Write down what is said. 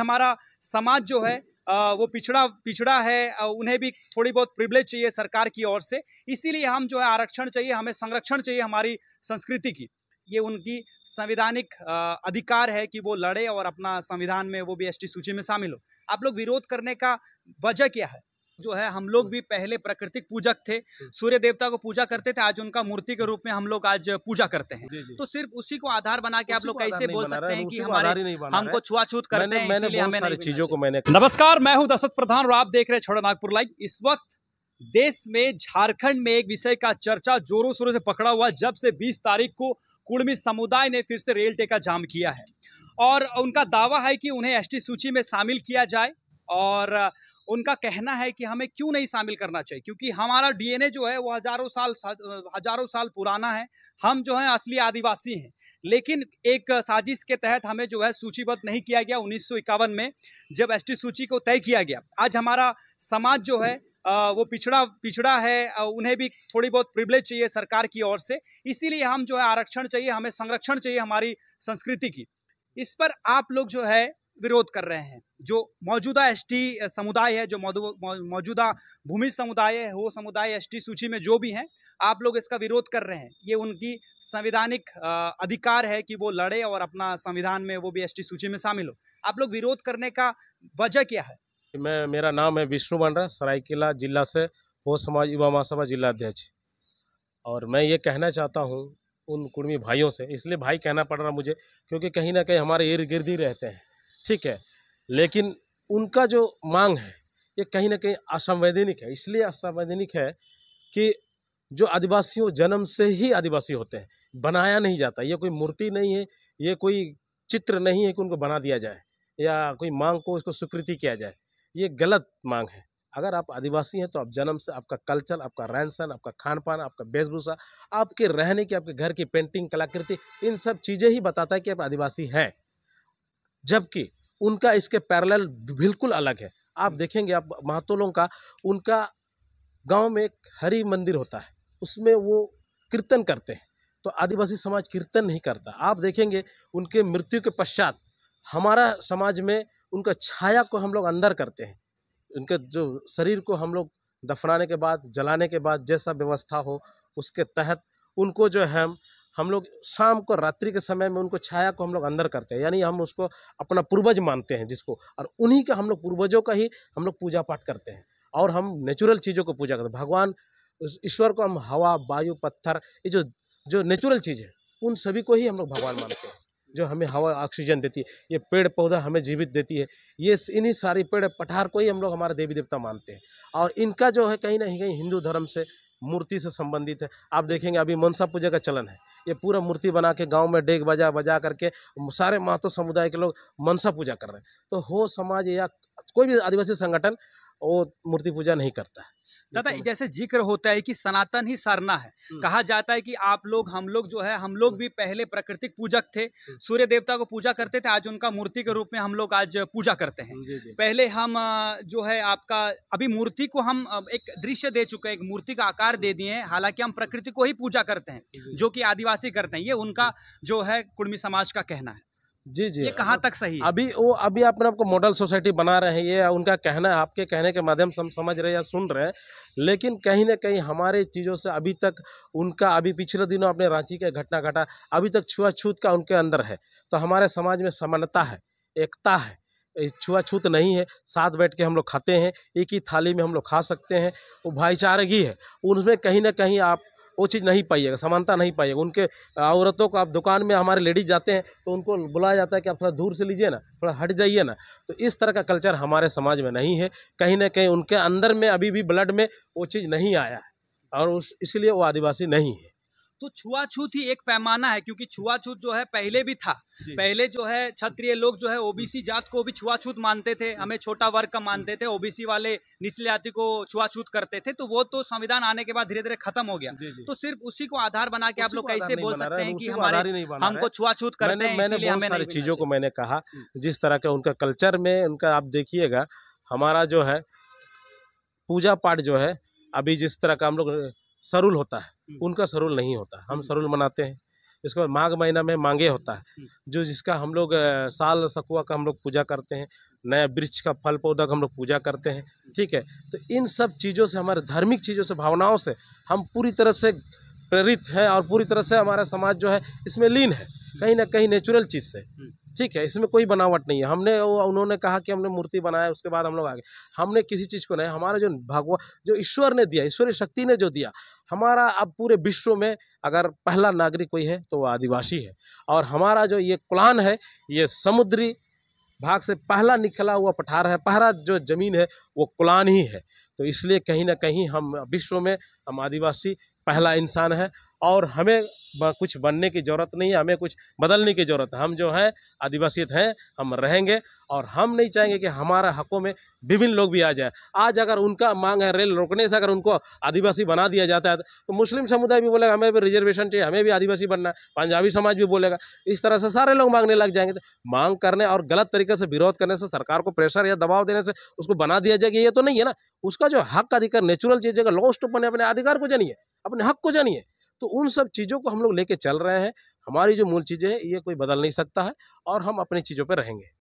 हमारा समाज जो है वो पिछड़ा पिछड़ा है उन्हें भी थोड़ी बहुत प्रिवलेज चाहिए सरकार की ओर से इसीलिए हम जो है आरक्षण चाहिए हमें संरक्षण चाहिए हमारी संस्कृति की ये उनकी संविधानिक अधिकार है कि वो लड़े और अपना संविधान में वो भी एसटी सूची में शामिल हो आप लोग विरोध करने का वजह क्या है जो है हम लोग भी पहले प्राकृतिक पूजक थे हम्म। सूर्य देवता को पूजा करते थे आज उनका मूर्ति के रूप में हम लोग आज पूजा करते हैं तो सिर्फ उसी को आधार बना के आप लोग कैसे बोल सकते हैं कि हमारे हमको छुआछूत करने चीजों को मैंने नमस्कार मैं हूँ दशरथ प्रधान और आप देख रहे हैं छोड़ा नागपुर लाइव इस वक्त देश में झारखंड में एक विषय का चर्चा जोरों शोरों से पकड़ा हुआ जब से 20 तारीख को कुड़मी समुदाय ने फिर से रेलटे का जाम किया है और उनका दावा है कि उन्हें एसटी सूची में शामिल किया जाए और उनका कहना है कि हमें क्यों नहीं शामिल करना चाहिए क्योंकि हमारा डीएनए जो है वो हजारों साल हजारों साल पुराना है हम जो है असली आदिवासी हैं लेकिन एक साजिश के तहत हमें जो है सूचीबद्ध नहीं किया गया उन्नीस में जब एस सूची को तय किया गया आज हमारा समाज जो है वो पिछड़ा पिछड़ा है उन्हें भी थोड़ी बहुत प्रिवलेज चाहिए सरकार की ओर से इसीलिए हम जो है आरक्षण चाहिए हमें संरक्षण चाहिए हमारी संस्कृति की इस पर आप लोग जो है विरोध कर रहे हैं जो मौजूदा एसटी समुदाय है जो मौजूदा भूमि समुदाय है वो समुदाय एसटी सूची में जो भी हैं आप लोग इसका विरोध कर रहे हैं ये उनकी संविधानिक अधिकार है कि वो लड़े और अपना संविधान में वो भी एसटी सूची में शामिल हो आप लोग विरोध करने का वजह क्या है मैं मेरा नाम है विष्णु बांड्रा सरायकेला जिला से हो समाज युवा महासभा जिला अध्यक्ष और मैं ये कहना चाहता हूँ उन कुर्मी भाइयों से इसलिए भाई कहना पड़ रहा मुझे क्योंकि कहीं ना कहीं हमारे इर्द गिर्द ही रहते हैं ठीक है लेकिन उनका जो मांग है ये कहीं ना कहीं असंवैधानिक है इसलिए असंवैधानिक है कि जो आदिवासियों जन्म से ही आदिवासी होते हैं बनाया नहीं जाता ये कोई मूर्ति नहीं है ये कोई चित्र नहीं है कि उनको बना दिया जाए या कोई मांग को इसको स्वीकृति किया जाए ये गलत मांग है अगर आप आदिवासी हैं तो आप जन्म से आपका कल्चर आपका रहन सहन आपका खान पान आपका वेशभूषा आपके रहने की आपके घर की पेंटिंग कलाकृति इन सब चीज़ें ही बताता है कि आप आदिवासी हैं जबकि उनका इसके पैरेलल बिल्कुल अलग है आप देखेंगे आप महातोलों का उनका गांव में एक हरी मंदिर होता है उसमें वो कीर्तन करते हैं तो आदिवासी समाज कीर्तन नहीं करता आप देखेंगे उनके मृत्यु के पश्चात हमारा समाज में उनका छाया को हम लोग अंदर करते हैं उनके जो शरीर को हम लोग दफनाने के बाद जलाने के बाद जैसा व्यवस्था हो उसके तहत उनको जो है हम हम लोग शाम को रात्रि के समय में उनको छाया को हम लोग अंदर करते हैं यानी हम उसको अपना पूर्वज मानते हैं जिसको और उन्हीं का हम लोग पूर्वजों का ही हम लोग पूजा पाठ करते हैं और हम नेचुरल चीज़ों को पूजा करते हैं भगवान ईश्वर को हम हवा वायु पत्थर ये जो जो नेचुरल चीज़ है उन सभी को ही हम लोग भगवान मानते हैं जो हमें हवा ऑक्सीजन देती है ये पेड़ पौधा हमें जीवित देती है ये इन्हीं सारी पेड़ पठार को ही हम लोग हमारे देवी देवता मानते हैं और इनका जो है कहीं ना कहीं हिंदू धर्म से मूर्ति से संबंधित है आप देखेंगे अभी मनसा पूजा का चलन है ये पूरा मूर्ति बना के गांव में डेग बजा बजा करके सारे महत्व समुदाय के लोग मनसा पूजा कर रहे हैं तो हो समाज या कोई भी आदिवासी संगठन वो मूर्ति पूजा नहीं करता है दादा जैसे जिक्र होता है कि सनातन ही सरना है हम्म। कहा जाता है कि आप लोग हम लोग जो है हम लोग हम्म। भी पहले प्राकृतिक पूजक थे हम्म। सूर्य देवता को पूजा करते थे आज उनका मूर्ति के रूप में हम लोग आज पूजा करते हैं पहले हम जो है आपका अभी मूर्ति को हम एक दृश्य दे चुके हैं एक मूर्ति का आकार दे दिए हैं हालांकि हम प्रकृति को ही पूजा करते हैं जो कि आदिवासी करते हैं ये उनका जो है कुर्मी समाज का कहना है जी जी ये कहाँ तक सही है? अभी वो अभी अपने आपको मॉडल सोसाइटी बना रहे हैं ये उनका कहना है आपके कहने के माध्यम से हम समझ रहे हैं या सुन रहे हैं लेकिन कहीं ना कहीं हमारे चीज़ों से अभी तक उनका अभी पिछले दिनों अपने रांची के घटना घटा अभी तक छुआछूत का उनके अंदर है तो हमारे समाज में समानता है एकता है छुआछूत नहीं है साथ बैठ के हम लोग खाते हैं एक ही थाली में हम लोग खा सकते हैं वो भाईचारगी है उनमें कहीं ना कहीं आप वो चीज़ नहीं पाइएगा समानता नहीं पाइएगा उनके औरतों को आप दुकान में हमारे लेडीज जाते हैं तो उनको बुलाया जाता है कि आप थोड़ा दूर से लीजिए ना थोड़ा हट जाइए ना तो इस तरह का कल्चर हमारे समाज में नहीं है कहीं ना कहीं उनके अंदर में अभी भी ब्लड में वो चीज़ नहीं आया है और उस इसलिए वो आदिवासी नहीं है तो छुआछूत ही एक पैमाना है क्योंकि छुआछूत जो है पहले भी था पहले जो है क्षत्रिय लोग जो है ओबीसी हम्म। जात को भी छुआछूत मानते थे हमें छोटा वर्ग का मानते थे ओबीसी वाले निचले जाति को छुआछूत करते थे तो वो तो संविधान आने के बाद धीरे धीरे खत्म हो गया तो सिर्फ उसी को आधार बना के आप लोग कैसे बोल सकते हैं कि हमारे हमको छुआछूत करते चीजों को मैंने कहा जिस तरह का उनका कल्चर में उनका आप देखिएगा हमारा जो है पूजा पाठ जो है अभी जिस तरह का हम लोग सरुल होता है हम्म। उनका सरुल नहीं होता हम हम्म। सरुल मनाते हैं इसके बाद माघ महीना में मांगे होता है हम्म। जो जिसका हम लोग साल सकुआ का हम लोग पूजा करते हैं नया वृक्ष का फल पौधा का हम लोग पूजा करते हैं ठीक है तो इन सब चीज़ों से हमारे धार्मिक चीज़ों से भावनाओं से हम पूरी तरह से प्रेरित हैं और पूरी तरह से हमारा समाज जो है इसमें लीन है कहीं ना कहीं नेचुरल चीज़ से ठीक है इसमें कोई बनावट नहीं है हमने उन्होंने कहा कि हमने मूर्ति बनाया उसके बाद हम लोग आगे हमने किसी चीज़ को नहीं हमारा जो भगवान जो ईश्वर ने दिया ईश्वरीय शक्ति ने जो दिया हमारा अब पूरे विश्व में अगर पहला नागरिक कोई है तो वह आदिवासी है और हमारा जो ये कुलान है ये समुद्री भाग से पहला निकला हुआ पठार है पहला जो ज़मीन है वो कुलान ही है तो इसलिए कहीं ना कहीं हम विश्व में हम आदिवासी पहला इंसान है और हमें कुछ बनने की ज़रूरत नहीं है हमें कुछ बदलने की ज़रूरत है हम जो है आदिवासी हैं हम रहेंगे और हम नहीं चाहेंगे कि हमारा हकों में विभिन्न लोग भी आ जाए आज अगर उनका मांग है रेल रोकने से अगर उनको आदिवासी बना दिया जाता है तो मुस्लिम समुदाय भी बोलेगा हमें भी रिजर्वेशन चाहिए हमें भी आदिवासी बनना है पंजाबी समाज भी बोलेगा इस तरह से सारे लोग मांगने लग जाएंगे तो मांग करने और गलत तरीके से विरोध करने से सरकार को प्रेशर या दबाव देने से उसको बना दिया जाएगा ये तो नहीं है ना उसका जो हक अधिकार नेचुरल चीज़ है लॉस्ट अपने अपने अधिकार को जानिए अपने हक को जानिए तो उन सब चीज़ों को हम लोग लेके चल रहे हैं हमारी जो मूल चीज़ें हैं ये कोई बदल नहीं सकता है और हम अपनी चीज़ों पर रहेंगे